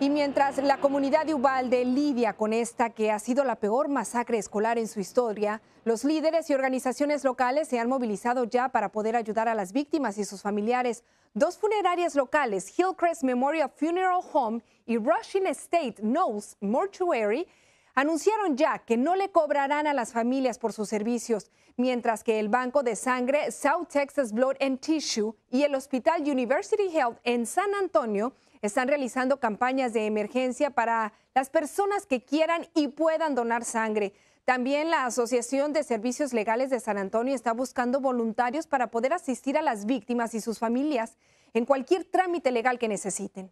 Y mientras la comunidad de Ubalde lidia con esta que ha sido la peor masacre escolar en su historia, los líderes y organizaciones locales se han movilizado ya para poder ayudar a las víctimas y sus familiares. Dos funerarias locales, Hillcrest Memorial Funeral Home y Rushing Estate Knowles Mortuary, anunciaron ya que no le cobrarán a las familias por sus servicios, mientras que el Banco de Sangre South Texas Blood and Tissue y el Hospital University Health en San Antonio están realizando campañas de emergencia para las personas que quieran y puedan donar sangre. También la Asociación de Servicios Legales de San Antonio está buscando voluntarios para poder asistir a las víctimas y sus familias en cualquier trámite legal que necesiten.